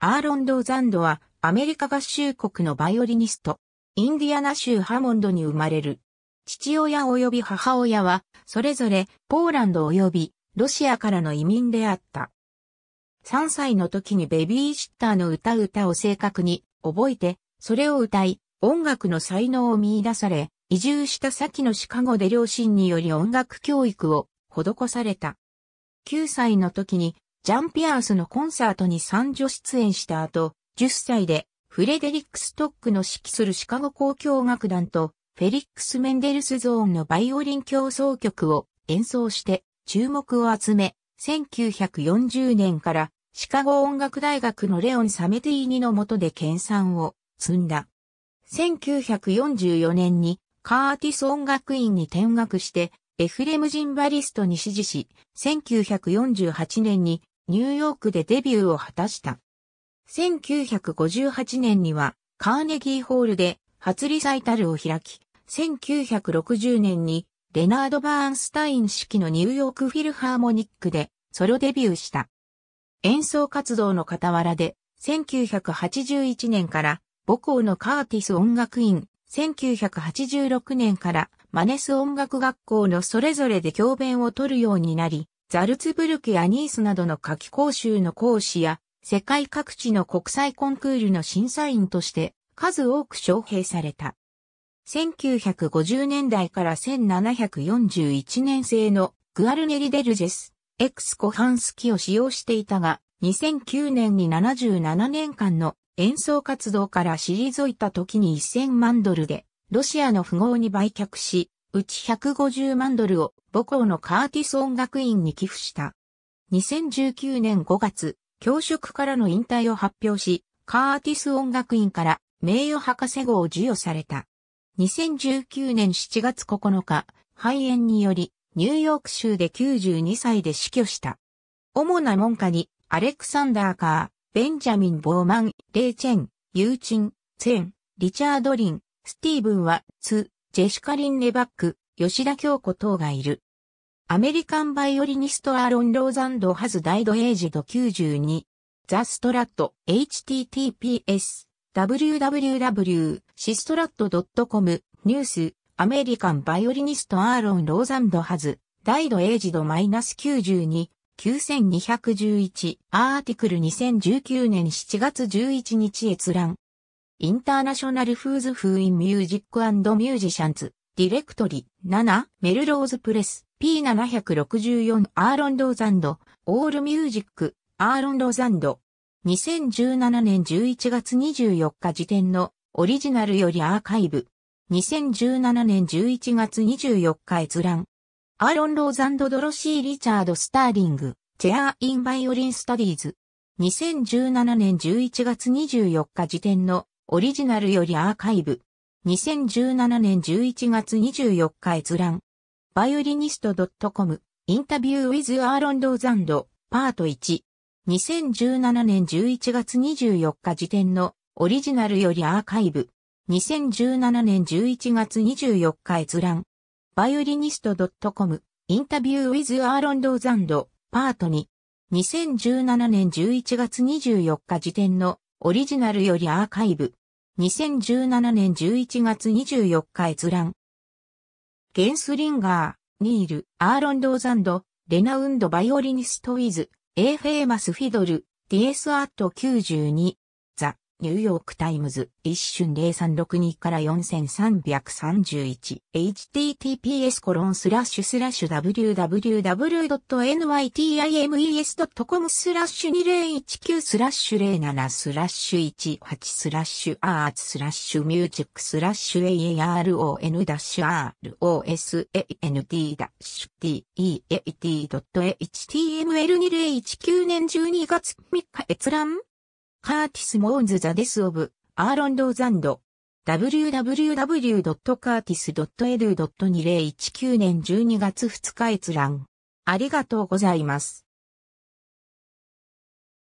アーロン・ドザンドはアメリカ合衆国のバイオリニスト、インディアナ州ハモンドに生まれる。父親及び母親は、それぞれポーランド及びロシアからの移民であった。3歳の時にベビーシッターの歌う歌を正確に覚えて、それを歌い、音楽の才能を見出され、移住した先のシカゴで両親により音楽教育を施された。9歳の時にジャンピアースのコンサートに参助出演した後、10歳でフレデリック・ストックの指揮するシカゴ交響楽団とフェリックス・メンデルスゾーンのバイオリン競争曲を演奏して注目を集め、1940年からシカゴ音楽大学のレオン・サメティーニの下で研鑽を積んだ。1944年にカーティス音楽院に転学してエフレム・ジンバリストに指示し、1948年にニューヨークでデビューを果たした。1958年にはカーネギーホールで初リサイタルを開き、1960年にレナード・バーンスタイン式のニューヨークフィルハーモニックでソロデビューした。演奏活動の傍らで、1981年から母校のカーティス音楽院、1986年からマネス音楽学校のそれぞれで教鞭を取るようになり、ザルツブルクやニースなどの夏季講習の講師や、世界各地の国際コンクールの審査員として数多く招聘された。1950年代から1741年製のグアルネリデルジェス、エクスコハンスキを使用していたが、2009年に77年間の演奏活動から退いた時に1000万ドルでロシアの富豪に売却し、うち150万ドルを母校のカーティス音楽院に寄付した。2019年5月、教職からの引退を発表し、カーティス音楽院から名誉博士号を授与された。2019年7月9日、肺炎により、ニューヨーク州で92歳で死去した。主な門下に、アレクサンダー・カー、ベンジャミン・ボーマン、レイ・チェン、ユーチン、ツェン、リチャード・リン、スティーブンは、ツ、ジェシカリン・レバック、吉田京子等がいる。アメリカンバイオリニストアーロン・ローザンド・ハズ・ダイド・エイジド92。ザ・ストラット、https、www、シストラット .com、ニュース、アメリカンバイオリニストアーロン・ローザンド・ハズ、ダイド・エイジドマイナス92、9211、アーティクル2019年7月11日閲覧。インターナショナルフーズフーインミュージックミュージシャンズ、ディレクトリ、7、メルローズプレス、P764 アーロンローザンド、オールミュージック、アーロンローザンド。2017年11月24日時点のオリジナルよりアーカイブ。2017年11月24日閲覧。アーロン・ローザンド・ドロシー・リチャード・スターリング、チェア・イン・バイオリン・スタディーズ。2017年11月24日時点のオリジナルよりアーカイブ。2017年11月24日閲覧。バイオリニスト .com インタビューウィズアーロンドーザンドパート1。2017年11月24日時点のオリジナルよりアーカイブ。2017年11月24日閲覧。バイオリニスト .com インタビューウィズアーロンドーザンドパート2。2017年11月24日時点のオリジナルよりアーカイブ。2017年11月24日閲覧。ゲンスリンガー、ニール、アーロンドーザンド、レナウンドバイオリニストウィズ、エーフェーマスフィドル、ディエスアット92。ニューヨークタイムズ、一瞬0362から4331、https コロンスラッシュスラッシュ www.nytimes.com スラッシュ2019スラッシュ07スラッシュ18スラッシュアーツスラッシュミュージックスラッシュ AARON-ROSAND-DEAT.html2019 年12月3日閲覧カーティス・モーンズ・ザ・デス・オブ・アーロン・ローザンド。w w w c a r t i s e d u 2 0 1 9年12月2日閲覧。ありがとうございます。